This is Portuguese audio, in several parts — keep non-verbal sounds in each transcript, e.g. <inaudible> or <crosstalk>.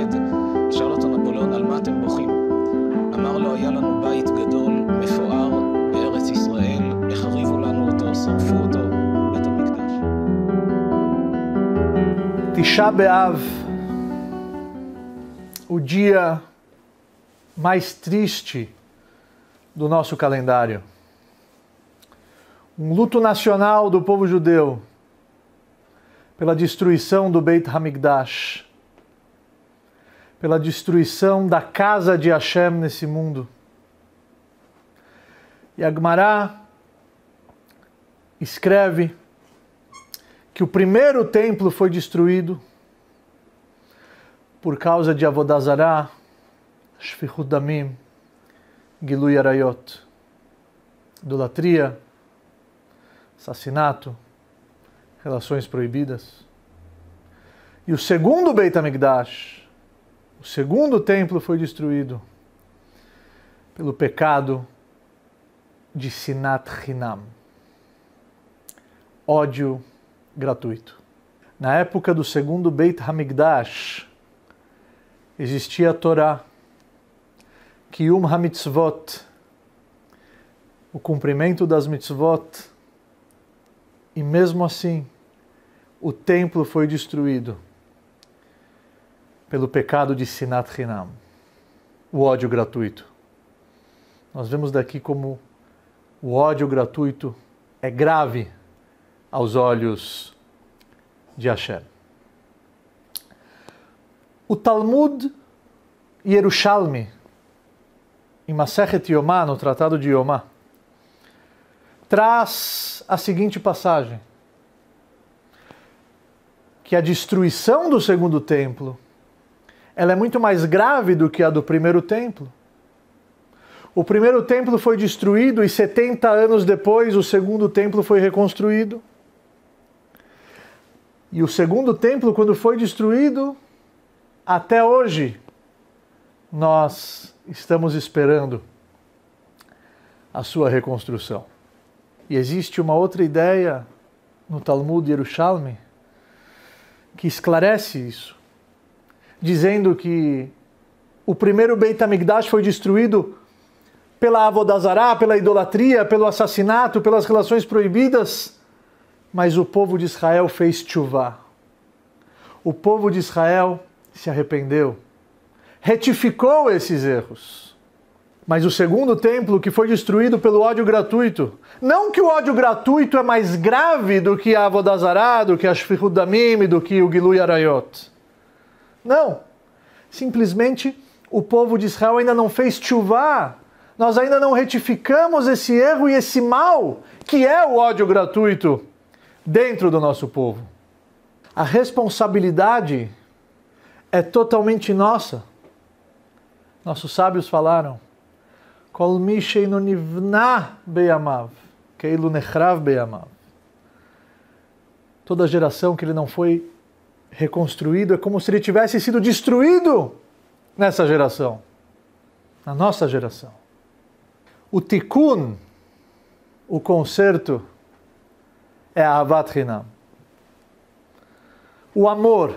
הברית, שאל אותו נפוליאון על מה אתם בוכים? אמר לו, היה לנו בית גדול, מפואר, בארץ ישראל, החריבו לנו אותו, שרפו אותו, בית המקדש. תשעה באב, o dia mais triste do nosso calendário. Um luto nacional do povo judeu pela destruição do Beit Hamikdash, pela destruição da casa de Hashem nesse mundo. E Agmará escreve que o primeiro templo foi destruído por causa de Avodazará, Shfichut Damim, Gilui Arayot, idolatria, assassinato, relações proibidas. E o segundo Beit HaMikdash, o segundo templo foi destruído pelo pecado de Sinat Hinam ódio gratuito. Na época do segundo Beit Hamikdash, existia a Torá, Kiyum HaMitzvot, o cumprimento das mitzvot, e mesmo assim o templo foi destruído pelo pecado de Sinat Hinam, o ódio gratuito. Nós vemos daqui como o ódio gratuito é grave aos olhos de Hashem. O Talmud Yerushalmi, em Maseret Yomá, no Tratado de Yomá, traz a seguinte passagem: que é a destruição do segundo templo ela é muito mais grave do que a do primeiro templo. O primeiro templo foi destruído e 70 anos depois o segundo templo foi reconstruído. E o segundo templo, quando foi destruído, até hoje nós estamos esperando a sua reconstrução. E existe uma outra ideia no Talmud de Yerushalmi que esclarece isso dizendo que o primeiro Beit HaMikdash foi destruído pela avodazará, pela idolatria, pelo assassinato, pelas relações proibidas, mas o povo de Israel fez chuvá. O povo de Israel se arrependeu, retificou esses erros. Mas o segundo templo que foi destruído pelo ódio gratuito, não que o ódio gratuito é mais grave do que a avodazará, do que a Shfihud Damim, do que o Gilui Arayot não. Simplesmente o povo de Israel ainda não fez chuvar, Nós ainda não retificamos esse erro e esse mal, que é o ódio gratuito, dentro do nosso povo. A responsabilidade é totalmente nossa. Nossos sábios falaram: Kol beyamav, keilu beyamav. Toda geração que ele não foi reconstruído, é como se ele tivesse sido destruído nessa geração, na nossa geração. O tikkun, o conserto, é a Avat Hinam. O amor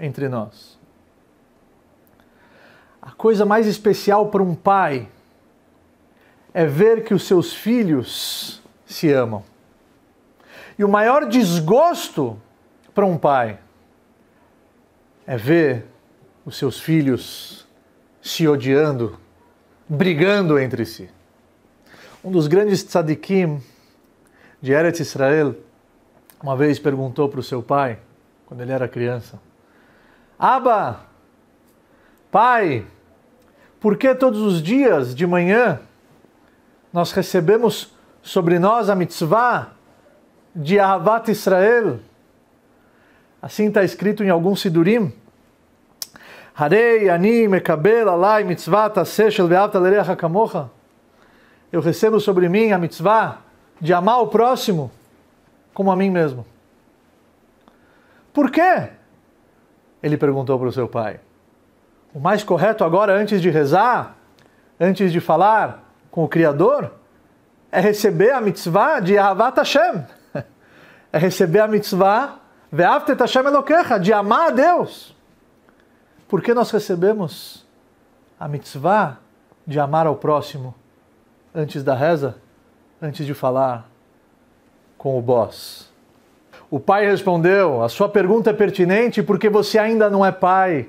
entre nós. A coisa mais especial para um pai é ver que os seus filhos se amam. E o maior desgosto para um pai é ver os seus filhos se odiando, brigando entre si. Um dos grandes tzadikim de Eretz Israel uma vez perguntou para o seu pai, quando ele era criança: Abba, pai, por que todos os dias de manhã nós recebemos sobre nós a mitzvah de Ahavat Israel? Assim está escrito em algum sidurim. Harei, ani, mekabel, alai, mitzvah, tasechel, ve'avta, lerecha, kamocha. Eu recebo sobre mim a mitzvah de amar o próximo como a mim mesmo. Por quê? Ele perguntou para o seu pai. O mais correto agora, antes de rezar, antes de falar com o Criador, é receber a mitzvah de Ahavat Hashem. <laughs> É receber a mitzvah de amar a Deus. Por que nós recebemos a mitzvah de amar ao próximo antes da reza, antes de falar com o boss? O pai respondeu: A sua pergunta é pertinente porque você ainda não é pai.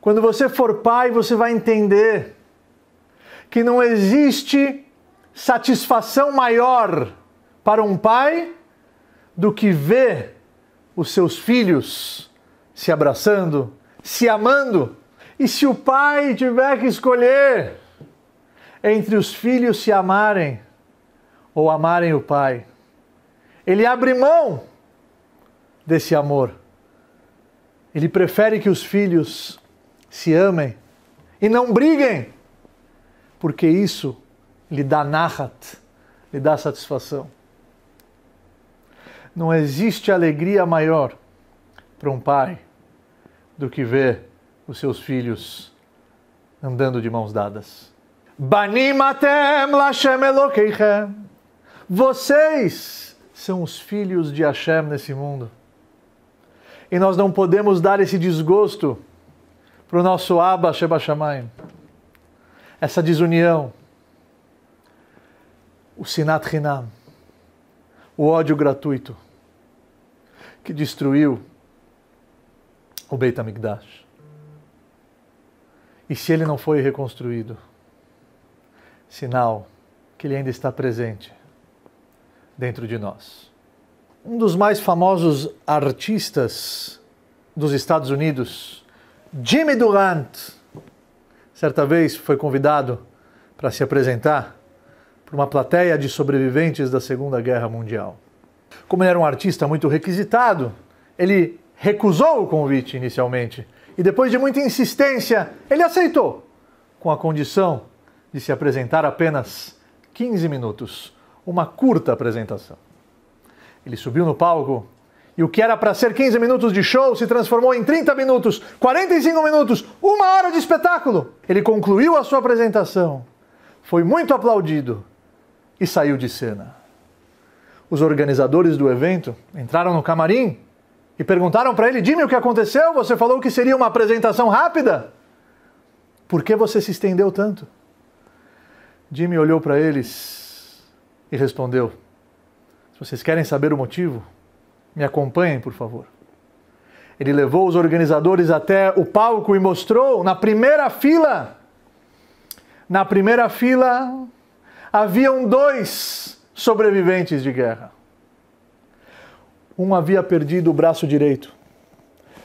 Quando você for pai, você vai entender que não existe satisfação maior para um pai do que ver os seus filhos se abraçando, se amando. E se o pai tiver que escolher entre os filhos se amarem ou amarem o pai, ele abre mão desse amor. Ele prefere que os filhos se amem e não briguem, porque isso lhe dá nahat, lhe dá satisfação. Não existe alegria maior para um pai do que ver os seus filhos andando de mãos dadas. Banimatem Lashem Elokeichem. Vocês são os filhos de Hashem nesse mundo. E nós não podemos dar esse desgosto para o nosso Abba Sheba Shamayim. Essa desunião. O Sinat Hinam o ódio gratuito que destruiu o Beit HaMikdash. E se ele não foi reconstruído, sinal que ele ainda está presente dentro de nós. Um dos mais famosos artistas dos Estados Unidos, Jimmy Durant, certa vez foi convidado para se apresentar para uma plateia de sobreviventes da Segunda Guerra Mundial. Como ele era um artista muito requisitado, ele recusou o convite inicialmente e, depois de muita insistência, ele aceitou, com a condição de se apresentar apenas 15 minutos uma curta apresentação. Ele subiu no palco e o que era para ser 15 minutos de show se transformou em 30 minutos, 45 minutos, uma hora de espetáculo. Ele concluiu a sua apresentação, foi muito aplaudido e saiu de cena. Os organizadores do evento entraram no camarim e perguntaram para ele: "Dime o que aconteceu? Você falou que seria uma apresentação rápida? Por que você se estendeu tanto? Jimmy olhou para eles e respondeu: Se vocês querem saber o motivo, me acompanhem, por favor. Ele levou os organizadores até o palco e mostrou na primeira fila. Na primeira fila haviam dois sobreviventes de guerra. Um havia perdido o braço direito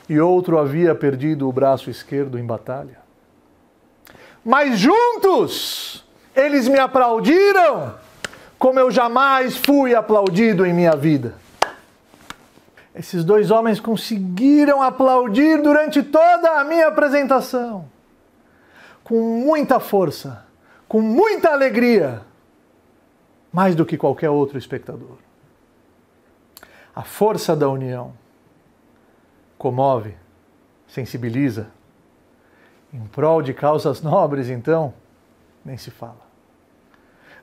e outro havia perdido o braço esquerdo em batalha. Mas juntos eles me aplaudiram como eu jamais fui aplaudido em minha vida. Esses dois homens conseguiram aplaudir durante toda a minha apresentação, com muita força, com muita alegria mais do que qualquer outro espectador. A força da união comove, sensibiliza. Em prol de causas nobres, então, nem se fala.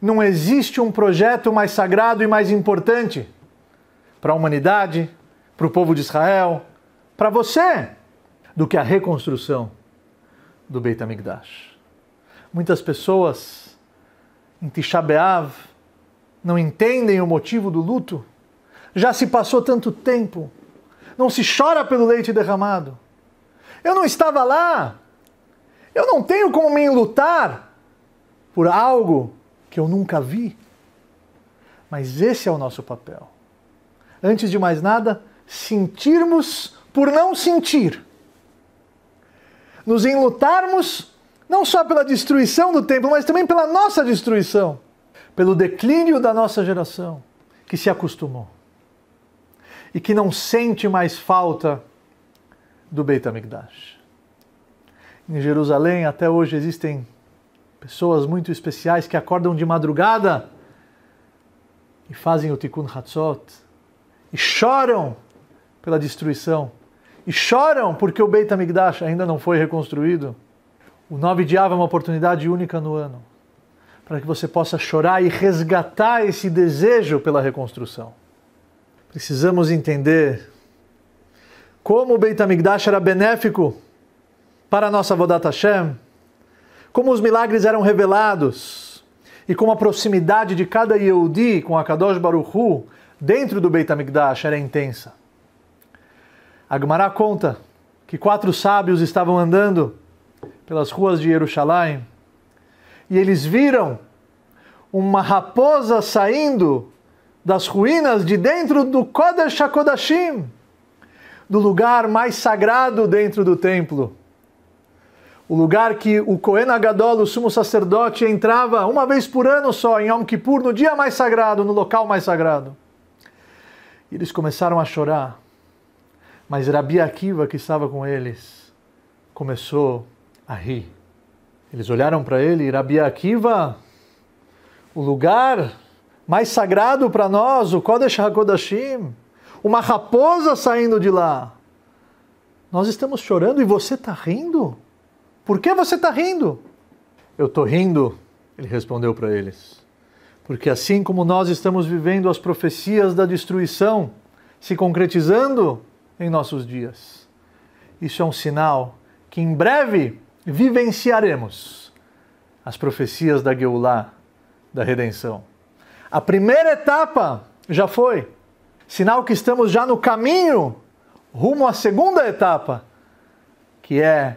Não existe um projeto mais sagrado e mais importante para a humanidade, para o povo de Israel, para você, do que a reconstrução do Beit HaMikdash. Muitas pessoas em Tisha B'Av não entendem o motivo do luto? Já se passou tanto tempo. Não se chora pelo leite derramado. Eu não estava lá. Eu não tenho como me lutar por algo que eu nunca vi. Mas esse é o nosso papel. Antes de mais nada, sentirmos por não sentir. Nos enlutarmos não só pela destruição do templo, mas também pela nossa destruição pelo declínio da nossa geração, que se acostumou e que não sente mais falta do Beit HaMikdash. Em Jerusalém, até hoje, existem pessoas muito especiais que acordam de madrugada e fazem o Tikkun Hatzot e choram pela destruição e choram porque o Beit HaMikdash ainda não foi reconstruído. O 9 de Av é uma oportunidade única no ano para que você possa chorar e resgatar esse desejo pela reconstrução. Precisamos entender como o Beit HaMikdash era benéfico para a nossa Vodat Hashem, como os milagres eram revelados e como a proximidade de cada Yehudi com a Kadosh Baruch Hu dentro do Beit HaMikdash era intensa. Agmará conta que quatro sábios estavam andando pelas ruas de Jerusalém e eles viram uma raposa saindo das ruínas de dentro do Kodesh HaKodashim, do lugar mais sagrado dentro do templo. O lugar que o Kohen Agadol, o sumo sacerdote, entrava uma vez por ano só, em Yom Kippur, no dia mais sagrado, no local mais sagrado. E eles começaram a chorar. Mas Rabi Akiva, que estava com eles, começou a rir. Eles olharam para ele, Rabi Akiva, o lugar mais sagrado para nós, o Kodesh HaKodashim, uma raposa saindo de lá. Nós estamos chorando e você está rindo? Por que você está rindo? Eu estou rindo, ele respondeu para eles. Porque assim como nós estamos vivendo as profecias da destruição se concretizando em nossos dias, isso é um sinal que em breve vivenciaremos as profecias da Geulah, da redenção. A primeira etapa já foi, sinal que estamos já no caminho rumo à segunda etapa, que é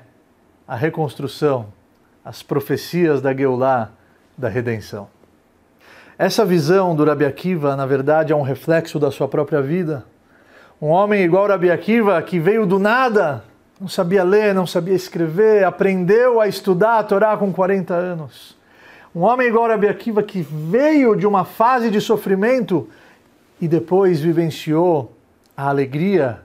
a reconstrução, as profecias da Geulah, da redenção. Essa visão do Rabi Akiva, na verdade, é um reflexo da sua própria vida. Um homem igual Rabi Akiva, que veio do nada, não sabia ler, não sabia escrever, aprendeu a estudar a Torá com 40 anos. Um homem igual Rabi Akiva que veio de uma fase de sofrimento e depois vivenciou a alegria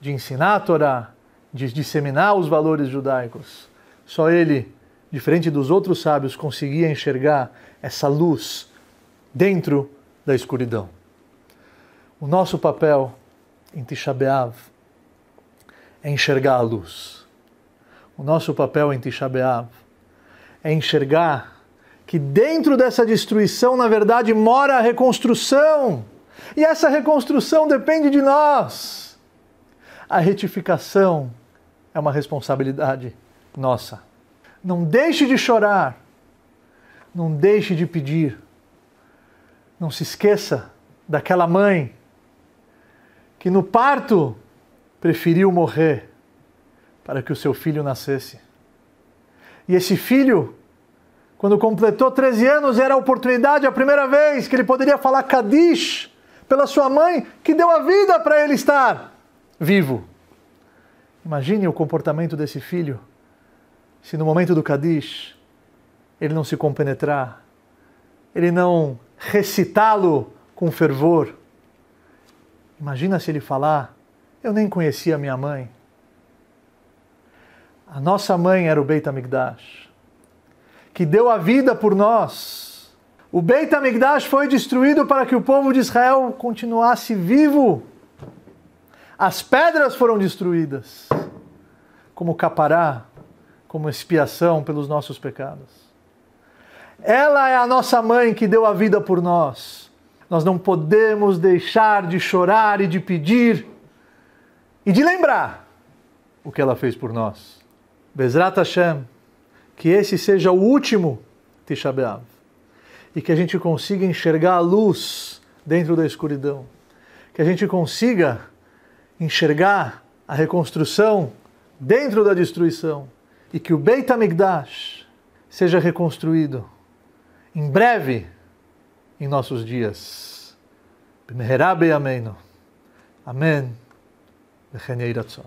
de ensinar a Torá, de disseminar os valores judaicos. Só ele, diferente dos outros sábios, conseguia enxergar essa luz dentro da escuridão. O nosso papel em Tisha é enxergar a luz. O nosso papel em Tisha B'Av é enxergar que dentro dessa destruição, na verdade, mora a reconstrução. E essa reconstrução depende de nós. A retificação é uma responsabilidade nossa. Não deixe de chorar. Não deixe de pedir. Não se esqueça daquela mãe que no parto preferiu morrer para que o seu filho nascesse. E esse filho, quando completou 13 anos, era a oportunidade, a primeira vez que ele poderia falar Kadish pela sua mãe, que deu a vida para ele estar vivo. Imagine o comportamento desse filho se no momento do Kadish ele não se compenetrar, ele não recitá-lo com fervor. Imagina se ele falar eu nem conhecia minha mãe. A nossa mãe era o Beit HaMikdash, que deu a vida por nós. O Beit HaMikdash foi destruído para que o povo de Israel continuasse vivo. As pedras foram destruídas como capará, como expiação pelos nossos pecados. Ela é a nossa mãe que deu a vida por nós. Nós não podemos deixar de chorar e de pedir e de lembrar o que ela fez por nós. Bezrat Hashem, que esse seja o último Tisha e que a gente consiga enxergar a luz dentro da escuridão, que a gente consiga enxergar a reconstrução dentro da destruição e que o Beit HaMikdash seja reconstruído em breve em nossos dias. Amém. dat zo.